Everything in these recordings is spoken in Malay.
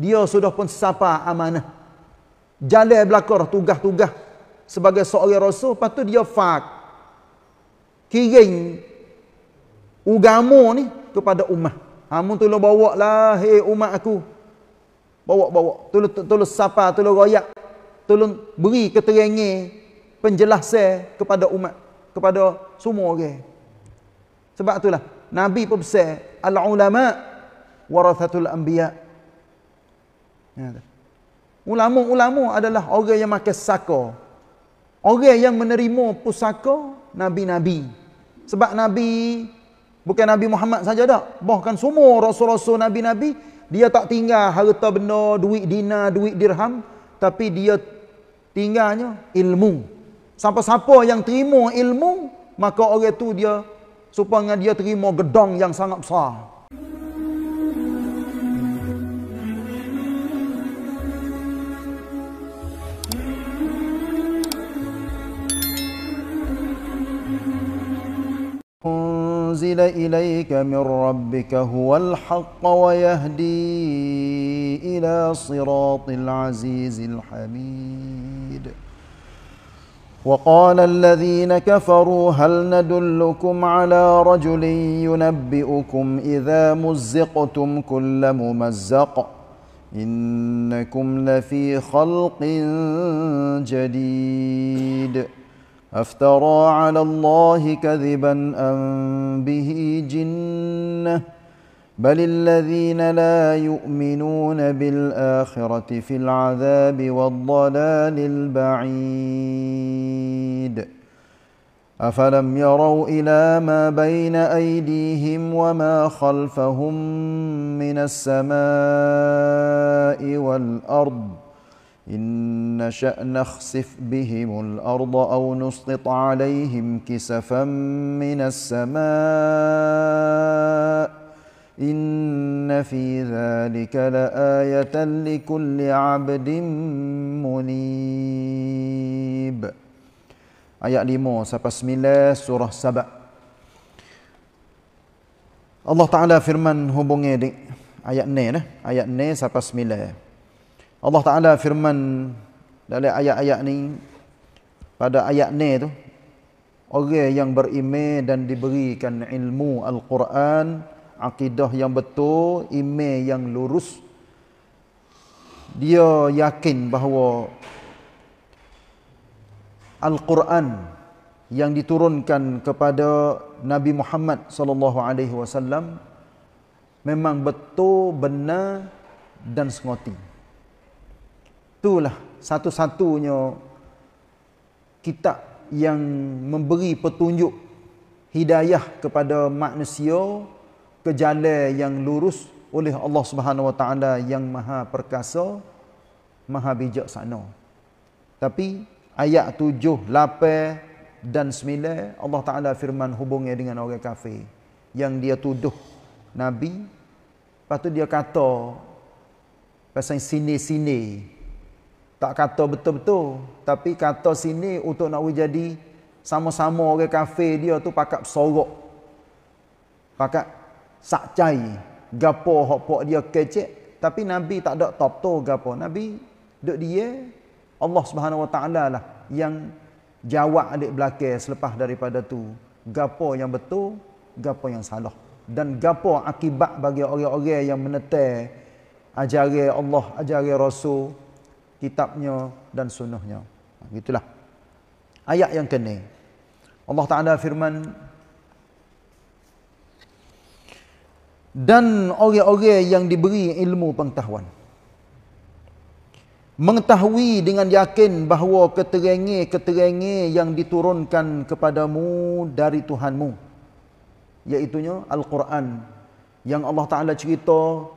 dia sudah pun siapa amanah jalan belakor tugas-tugas sebagai seorang rasul lepas tu dia fak kirim ugamu ni kepada umat hamun tolong bawa lah hei umat aku bawa-bawa tolong tolong siapa tolong royak tolong beri keterangan penjelasan kepada umat kepada semua orang sebab itulah nabi pun besar al ulama warathatul anbiya Ulama-ulama adalah orang yang makan saka. Orang yang menerima pusaka Nabi-Nabi. Sebab Nabi, bukan Nabi Muhammad saja tak. Bahkan semua rasul-rasul Nabi-Nabi, dia tak tinggal harta benda, duit dina, duit dirham. Tapi dia tinggalnya ilmu. Siapa-siapa yang terima ilmu, maka orang itu dia, supaya dia terima gedang yang sangat besar. أنزل إليك من ربك هو الحق ويهدي إلى صراط العزيز الحميد وقال الذين كفروا هل ندلكم على رجل ينبئكم إذا مزقتم كل ممزق إنكم لفي خلق جديد افترى على الله كذبا ام به جنه بل الذين لا يؤمنون بالاخره في العذاب والضلال البعيد افلم يروا الى ما بين ايديهم وما خلفهم من السماء والارض إن شأن نخسف بهم الأرض أو نسقط عليهم كسفا من السماء إن في ذلك لآية لكل عبد منيب آية 5 بسم الله سورة سبع الله تعالى فرمان هبونه دي آية 9 آية 9 سبسمي الله Allah Ta'ala firman dari ayat-ayat ni pada ayat ni tu orang yang berime dan diberikan ilmu Al-Quran akidah yang betul ime yang lurus dia yakin bahawa Al-Quran yang diturunkan kepada Nabi Muhammad sallallahu alaihi wasallam memang betul benar dan sengoti. Itulah satu-satunya kitab yang memberi petunjuk hidayah kepada manusia ke jalan yang lurus oleh Allah Subhanahu Wa Taala yang Maha Perkasa, Maha Bijaksana. Tapi ayat 7, 8 dan 9 Allah Taala firman hubungnya dengan orang kafir yang dia tuduh Nabi. Lepas tu dia kata pasal sini-sini tak kata betul-betul tapi kata sini untuk nak jadi sama-sama orang kafe dia tu pakat sorok pakat sakcai gapo hok dia kecek tapi nabi tak ada top to gapo nabi duk dia Allah Subhanahu Wa Taala lah yang jawab adik belakang selepas daripada tu gapo yang betul gapo yang salah dan gapo akibat bagi orang-orang yang menetai ajaran Allah ajaran Rasul kitabnya dan sunnahnya. Itulah ayat yang kena. Allah Ta'ala firman, Dan orang-orang yang diberi ilmu pengetahuan. Mengetahui dengan yakin bahawa keterengi-keterengi yang diturunkan kepadamu dari Tuhanmu. Iaitunya Al-Quran yang Allah Ta'ala cerita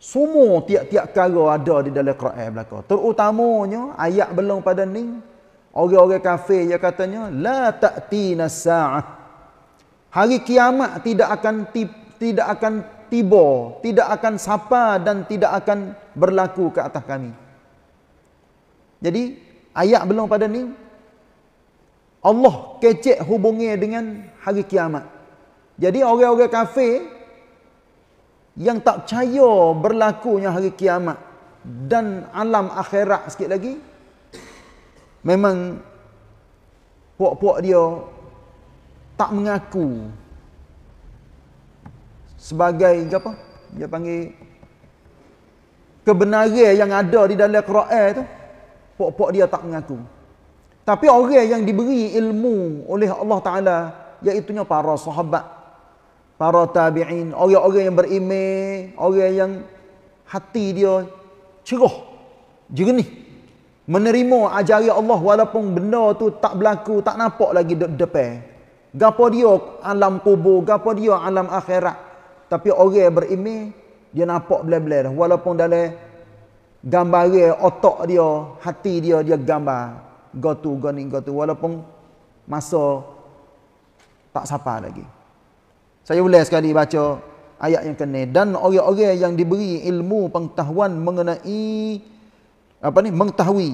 semua tiap-tiap kara ada di dalam Quran belaka. Terutamanya ayat belum pada ni orang-orang kafir yang katanya la ta'tina sa'ah. Hari kiamat tidak akan tidak akan tiba, tidak akan sapa dan tidak akan berlaku ke atas kami. Jadi ayat belum pada ni Allah kecek hubungnya dengan hari kiamat. Jadi orang-orang kafir yang tak percaya berlakunya hari kiamat dan alam akhirat sikit lagi memang puak-puak dia tak mengaku sebagai apa dia panggil kebenaran yang ada di dalam Quran tu puak-puak dia tak mengaku tapi orang yang diberi ilmu oleh Allah Ta'ala iaitunya para sahabat para tabi'in, orang-orang yang beriman, orang yang hati dia ceroh, jernih. Menerima ajari Allah walaupun benda tu tak berlaku, tak nampak lagi de depan. Gapa dia alam kubur, gapa dia alam akhirat. Tapi orang yang beriman, dia nampak bela-bela dah. Walaupun dalam gambar otak dia, hati dia, dia gambar. Gotu, goni, gotu. Walaupun masa tak sapa lagi. Saya boleh sekali baca ayat yang kena. Dan orang-orang yang diberi ilmu pengetahuan mengenai, apa ni, mengetahui.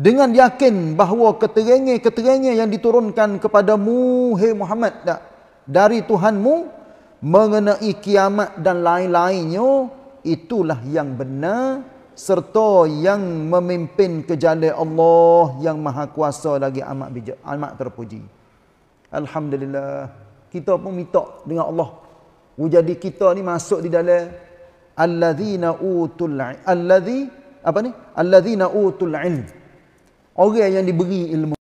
Dengan yakin bahawa keterengah-keterengah yang diturunkan kepadamu, hey Muhammad, tak? dari Tuhanmu, mengenai kiamat dan lain-lainnya, itulah yang benar serta yang memimpin ke jalan Allah yang maha kuasa lagi amat bijak amat terpuji alhamdulillah kita pun minta dengan Allah jadi kita ni masuk di dalam alladzina utul alladzi apa ni alladzina utul ilm orang yang diberi ilmu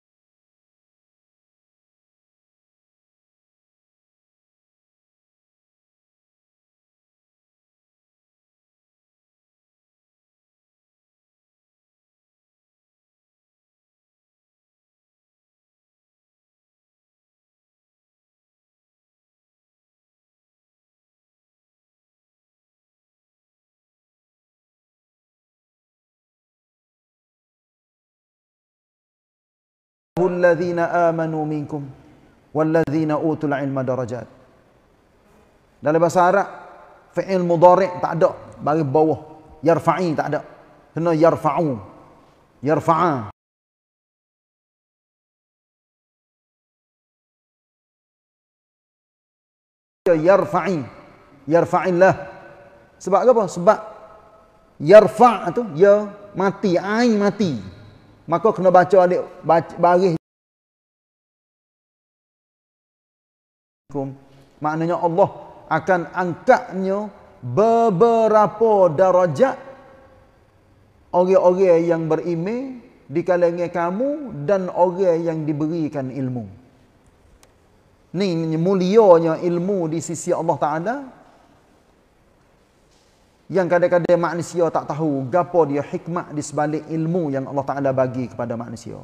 الذين آمنوا منكم والذين أوتوا العلم درجات dalam bahasa Arab fi'il mudhari' tak ada bagi bawah yarfa'i tak ada kena yarfa'u yarfa'a ya, yarfa'i yarfa'illah sebab apa sebab yarfa' tu ya mati ai mati maka kena baca adik baris maknanya Allah akan angkatnya beberapa darajat orang-orang yang berime di kalangan kamu dan orang yang diberikan ilmu ni mulianya ilmu di sisi Allah Ta'ala yang kadang-kadang manusia tak tahu gapo dia hikmah di sebalik ilmu yang Allah Taala bagi kepada manusia.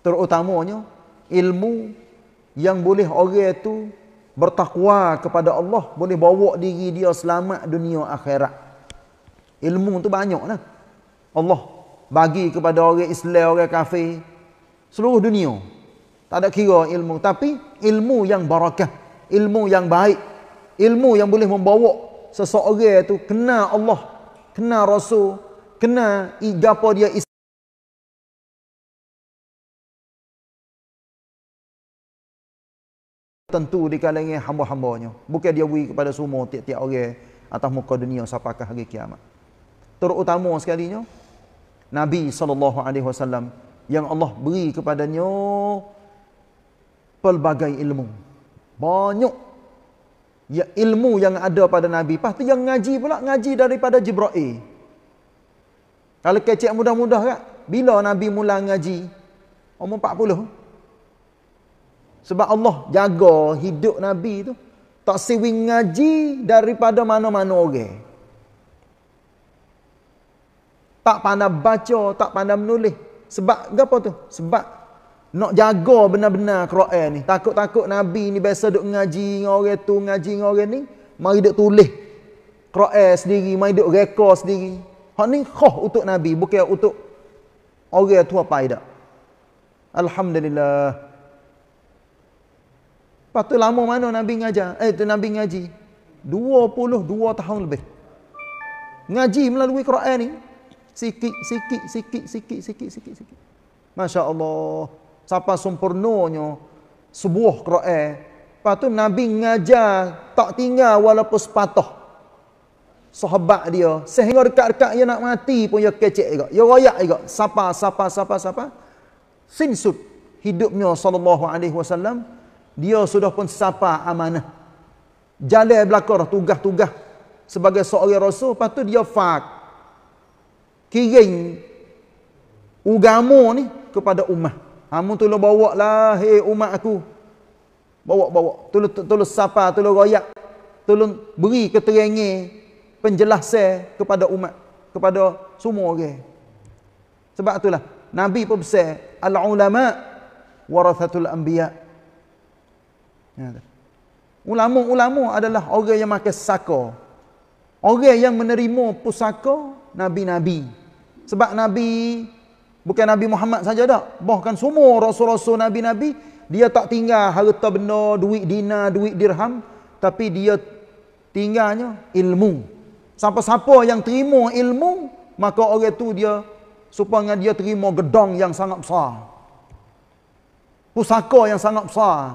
Terutamanya ilmu yang boleh orang itu bertakwa kepada Allah boleh bawa diri dia selamat dunia akhirat. Ilmu tu banyak lah. Allah bagi kepada orang Islam, orang kafir seluruh dunia. Tak ada kira ilmu tapi ilmu yang barakah, ilmu yang baik, ilmu yang boleh membawa seseorang itu kena Allah, kena Rasul, kena apa dia is tentu di kalangan hamba-hambanya. Bukan dia beri kepada semua tiap-tiap orang atas muka dunia sampai hari kiamat. Terutama sekalinya Nabi sallallahu alaihi wasallam yang Allah beri kepadanya pelbagai ilmu. Banyak ya, ilmu yang ada pada Nabi. Lepas tu yang ngaji pula, ngaji daripada Jibra'i. Kalau kecik mudah-mudah kan, bila Nabi mula ngaji? Umur 40. Sebab Allah jaga hidup Nabi tu. Tak siwi ngaji daripada mana-mana orang. Okay. Tak pandai baca, tak pandai menulis. Sebab apa tu? Sebab nak jaga benar-benar Quran ni. Takut-takut Nabi ni biasa duk ngaji dengan orang tu, ngaji dengan orang ni. Mari duk tulis Quran sendiri, mari duk rekod sendiri. Hak ni khuh untuk Nabi, bukan untuk orang tu apa tak. Alhamdulillah. patut lama mana Nabi ngajar? Eh, tu Nabi ngaji. 22 tahun lebih. Ngaji melalui Quran ni. Sikit, sikit, sikit, sikit, sikit, sikit, sikit. Masya Allah siapa sempurnanya sebuah Quran. Lepas tu Nabi ngajar tak tinggal walaupun sepatah. Sahabat dia sehingga dekat-dekat dia nak mati pun dia kecek juga. Dia royak juga. Sapa sapa sapa sapa. Sinsut hidupnya sallallahu alaihi wasallam dia sudah pun siapa amanah. Jalan belakang tugas-tugas sebagai seorang rasul lepas tu dia fak kiring ugamo ni kepada umat tu lo bawa lah, hei umat aku. Bawa, bawa. Tolong, tolong sapa, tolong tu lo beri keterangan penjelasan kepada umat. Kepada semua orang. Sebab itulah, Nabi pun besar. Al-ulama' warathatul anbiya' ya, Ulama-ulama adalah orang yang makan saka. Orang yang menerima pusaka Nabi-Nabi. Sebab Nabi Bukan Nabi Muhammad saja dah. Bahkan semua rasul-rasul Nabi-Nabi, dia tak tinggal harta benda, duit dina, duit dirham. Tapi dia tinggalnya ilmu. Siapa-siapa yang terima ilmu, maka orang itu dia, supaya dia terima gedung yang sangat besar. Pusaka yang sangat besar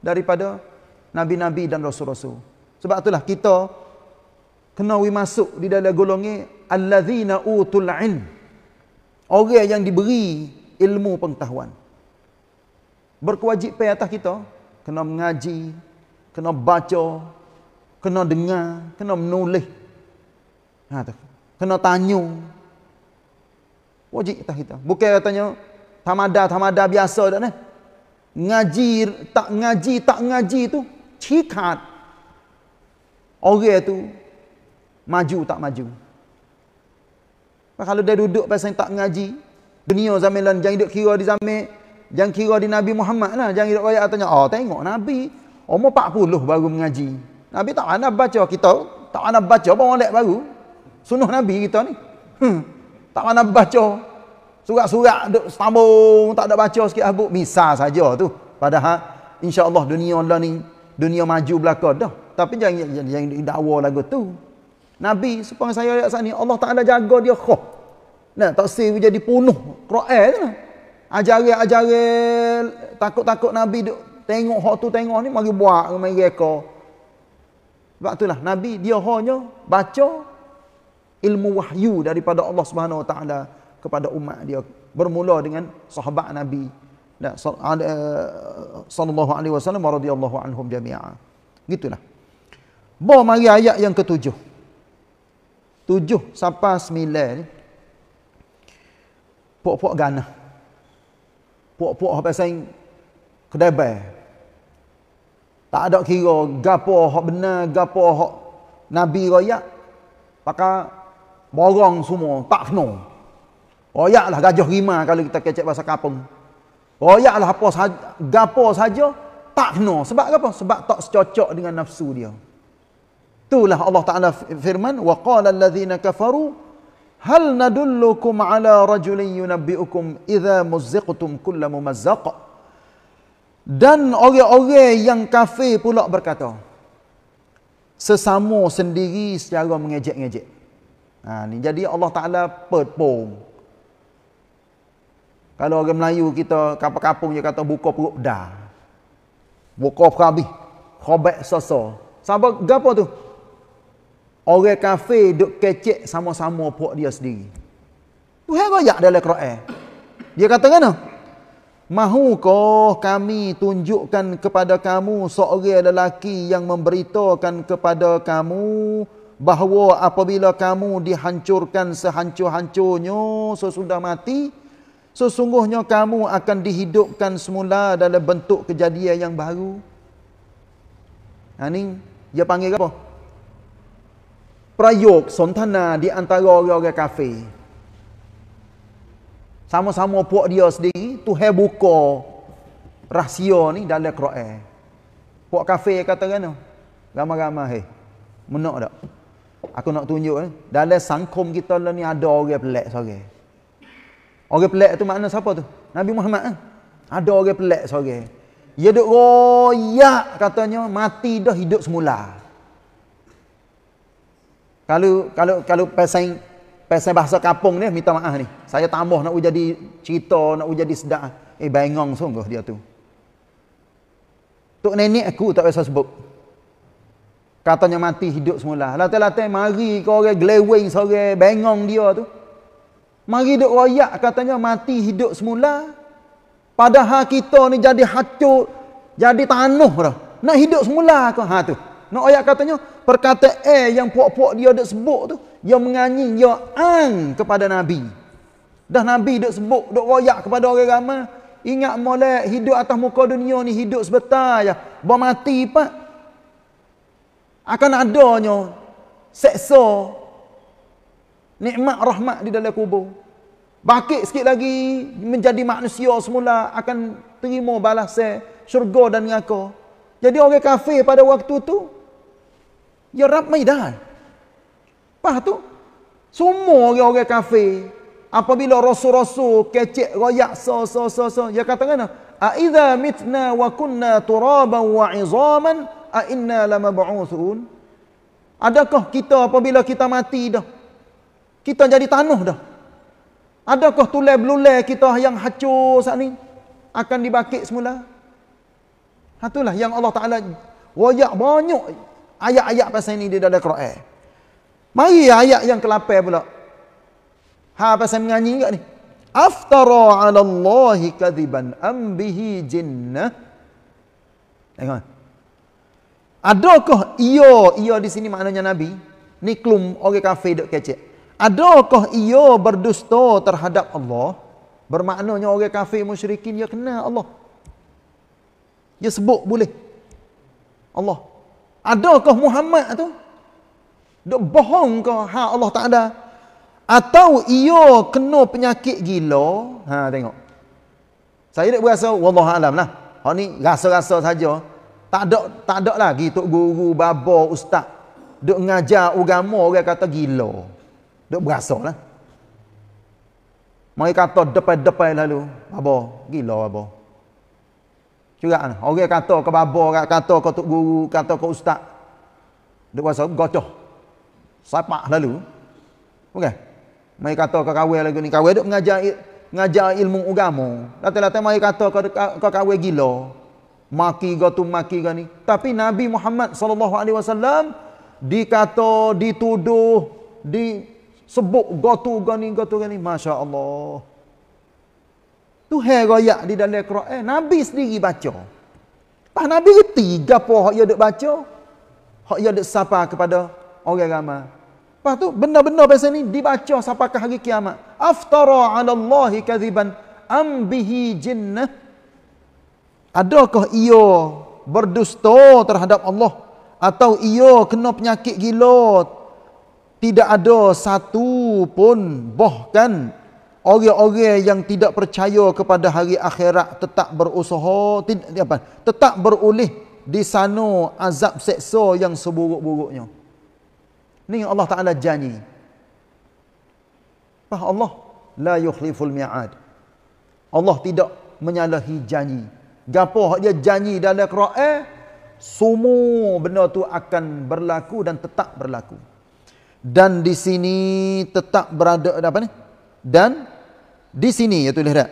daripada Nabi-Nabi dan Rasul-Rasul. Sebab itulah kita kena masuk di dalam golongi Alladzina utul ilm orang yang diberi ilmu pengetahuan berkewajipan atas kita kena mengaji kena baca kena dengar kena menulis ha tu kena tanya wajib atas kita bukan katanya tamada tamada biasa dah ni ngaji tak ngaji tak ngaji tu cikat orang tu maju tak maju kalau dia duduk pasal tak mengaji, dunia zaman lain, jangan hidup kira di zaman, jangan kira di Nabi Muhammad lah. Jangan hidup ayat tanya, oh tengok Nabi, umur 40 baru mengaji. Nabi tak pernah baca kita, tak pernah baca apa orang baru. Sunuh Nabi kita ni. Hmm. Tak pernah baca. Surat-surat duduk setambung, tak ada baca sikit habuk. Misal saja tu. Padahal, insya Allah dunia Allah ni, dunia maju belakang dah. Tapi jangan, jangan, jangan dakwa lagu tu. Nabi supaya saya ayat sini Allah Taala jaga dia khuf. Nah, tafsir jadi penuh Quran tu lah. ajaril takut-takut Nabi duk tengok hak tu tengok ni mari buat mari reka. Sebab itulah Nabi dia hanya baca ilmu wahyu daripada Allah Subhanahu Wa Taala kepada umat dia bermula dengan sahabat Nabi dan eh, sallallahu alaihi wasallam radhiyallahu anhum jami'a. Gitulah. Bawa mari ayat yang ketujuh tujuh sampai sembilan puak-puak gana puak-puak apa yang kedai bay tak ada kira gapo hak benar gapo hak nabi raya pakai borong semua tak kena royak lah gajah rima kalau kita kecek bahasa kampung royak lah apa saja gapo saja tak kena sebab apa sebab tak secocok dengan nafsu dia Itulah Allah Ta'ala firman, وَقَالَ الَّذِينَ كَفَرُوا هَلْ نَدُلُّكُمْ عَلَى رَجُلٍ يُنَبِّئُكُمْ إِذَا مُزِّقْتُمْ كُلَّ مُمَزَّقَ Dan orang-orang yang kafir pula berkata, sesama sendiri secara mengejek-ngejek. Ha, Jadi Allah Ta'ala perpung. Kalau orang Melayu kita kapak kapung dia kata buka perut dah. Buka perabih. Khobek sosok. Sabar, gapo tu? Orang kafir duk kecek sama-sama pok dia sendiri. Tuhan royak dalam Quran. Dia kata kan? mahu kau kami tunjukkan kepada kamu seorang lelaki yang memberitakan kepada kamu bahawa apabila kamu dihancurkan sehancur-hancurnya sesudah mati, sesungguhnya kamu akan dihidupkan semula dalam bentuk kejadian yang baru. Ini ha, dia panggil apa? ประโยคสนทนาดิอันตารอเกคาเฟ่ sama-sama puak dia sendiri tu hai buka rahsia ni dalam Quran puak kafe kata kan ramai-ramai hei aku nak tunjuk eh. dalam sangkum kita lah ada orang pelak sore orang pelak tu makna siapa tu Nabi Muhammad eh? ada orang pelak sore dia duk katanya mati dah hidup semula kalau kalau kalau pesan pesan bahasa kampung ni minta maaf ni. Saya tambah nak jadi cerita, nak jadi sedak. Eh bengong sungguh dia tu. Tok nenek aku tak biasa sebut. Katanya mati hidup semula. Lata-lata mari ke orang glewing sore bengong dia tu. Mari duk royak katanya mati hidup semula. Padahal kita ni jadi hacut, jadi tanuh dah. Nak hidup semula ke? Ha tu. Nak ayat katanya, perkata eh yang puak-puak dia dah sebut tu, dia menganyi, ya ang kepada Nabi. Dah Nabi dah sebut, dah royak kepada orang ramai. Ingat molek, hidup atas muka dunia ni hidup sebentar ya. Buat mati pak. Akan adanya seksa nikmat rahmat di dalam kubur. Bakit sikit lagi menjadi manusia semula akan terima balasan eh, syurga dan neraka. Jadi orang kafir pada waktu tu dia ya, rap mai dah. Pas tu, semua orang-orang kafe, apabila rasul-rasul kecek royak so so so so, dia kata kan, "A mitna wa kunna turaban wa 'izaman, a inna lamab'utsun?" Adakah kita apabila kita mati dah? Kita jadi tanah dah. Adakah tulai belulai kita yang hancur saat ni? Akan dibakit semula? Itulah yang Allah Ta'ala royak banyak Ayat-ayat pasal ini dia dalam Quran. Mari ayat yang kelapai pula. Ha pasal menyanyi enggak ni? Aftara 'ala Allahi kadiban am bihi jinna. Tengok. Adakah ia ia di sini maknanya nabi? Ni klum orang kafir dok kecek. Adakah ia berdusta terhadap Allah? Bermaknanya orang kafir musyrikin ya kenal Allah. Dia sebut boleh. Allah. Adakah Muhammad tu? Dok bohong ke ha Allah tak ada? Atau ia kena penyakit gila? Ha tengok. Saya nak berasa wallahu alam lah. Hak ni rasa-rasa saja. Tak ada tak ada lagi tok guru, baba, ustaz dok ngajar agama orang kata gila. Dok berasalah. Mari kata depan-depan lalu. Apa? Gila apa? Curak kan? ni. Orang kata ke babo, kata ke tok guru, kata ke ustaz. Dia kuasa gocoh. Sapak lalu. Okey. Mai kata ke kawin lagi ni. Kawin duk mengajar mengajar ilmu agama. Datang-datang mai kata ke ke kawin gila. Maki ga tu maki ga ni. Tapi Nabi Muhammad sallallahu alaihi wasallam dikata, dituduh, disebut gotu gani, ni, gotu ga Masya-Allah. Tu Tuhan royak di dalam Quran. Nabi sendiri baca. Pas Nabi reti gapo hak ia duk baca, hak ia duk sapa kepada orang ramai. Lepas tu benda-benda pasal ni dibaca sampai ke hari kiamat. Aftara 'ala Allahi kadhiban am bihi jinnah. Adakah ia berdusta terhadap Allah atau ia kena penyakit gila? Tidak ada satu pun bahkan orang-orang yang tidak percaya kepada hari akhirat tetap berusaha apa tetap berulih di sana azab seksa yang seburuk-buruknya ini yang Allah Taala janji bah Allah la yukhliful miad Allah tidak menyalahi janji gapo dia janji dalam Quran semua benda tu akan berlaku dan tetap berlaku dan di sini tetap berada apa ni dan di sini ya tulis dak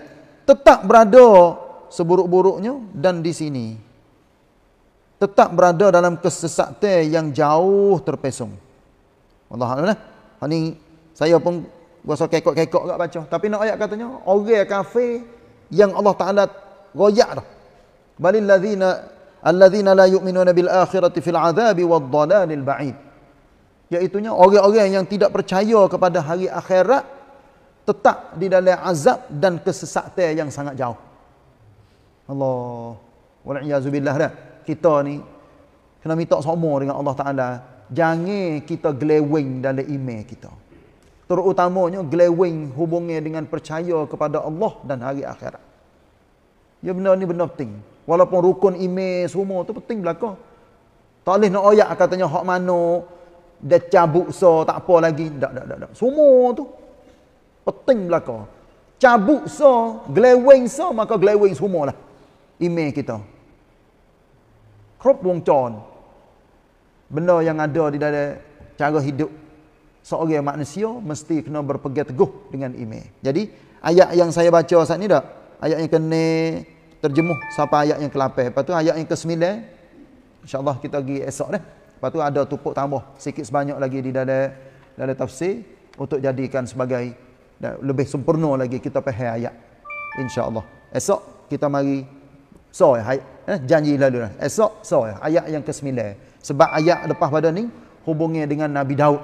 tetap berada seburuk-buruknya dan di sini tetap berada dalam kesesatan yang jauh terpesong Allah Allah eh? ha ni saya pun rasa kekok-kekok tak baca tapi nak ayat katanya orang kafir yang Allah Taala royak dah balil ladzina alladzina la yu'minuna bil akhirati fil adzabi wad dalalil ba'id iaitu orang-orang yang tidak percaya kepada hari akhirat tetap di dalam azab dan kesesatan yang sangat jauh. Allah wal'iyazubillah dah. Kita ni kena minta sama dengan Allah Ta'ala. Jangan kita glewing dalam iman kita. Terutamanya glewing hubungnya dengan percaya kepada Allah dan hari akhirat. Ya benda ni benda penting. Walaupun rukun iman semua tu penting belaka. Tak boleh nak oyak katanya hak mano, dia cabut so tak apa lagi. Tak, tak, tak, Semua tu peting belaka. Cabut so, glewing so, maka glewing semua lah. Email kita. Krop wongcon. Benda yang ada di dalam cara hidup. Seorang manusia mesti kena berpegat teguh dengan ime. Jadi, ayat yang saya baca saat ini tak? Ayat yang kena terjemuh sampai ayat yang ke-8. Lepas tu ayat yang ke-9, insyaAllah kita pergi esok dah. Lepas tu ada tupuk tambah sikit sebanyak lagi di dalam dalam tafsir untuk jadikan sebagai dan lebih sempurna lagi kita faham ayat insyaallah esok kita mari so eh, janji lalu lah. esok so eh, ayat yang ke-9 sebab ayat lepas pada ni hubungnya dengan Nabi Daud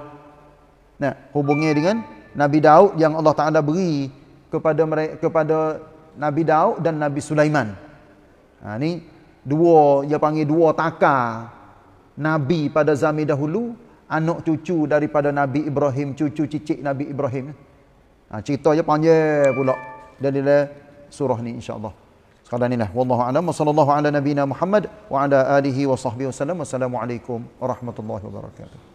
nah hubungnya dengan Nabi Daud yang Allah Taala beri kepada mereka kepada Nabi Daud dan Nabi Sulaiman ha ni dua dia panggil dua takar nabi pada zaman dahulu anak cucu daripada Nabi Ibrahim cucu cicit Nabi Ibrahim Ha, cerita je panjang pula. Dan dia surah ni insyaAllah. Sekarang ni lah. Wallahu alam. Wassalamualaikum warahmatullahi wabarakatuh. Wa ala alihi wa sahbihi wa sallam. Wassalamualaikum warahmatullahi wabarakatuh.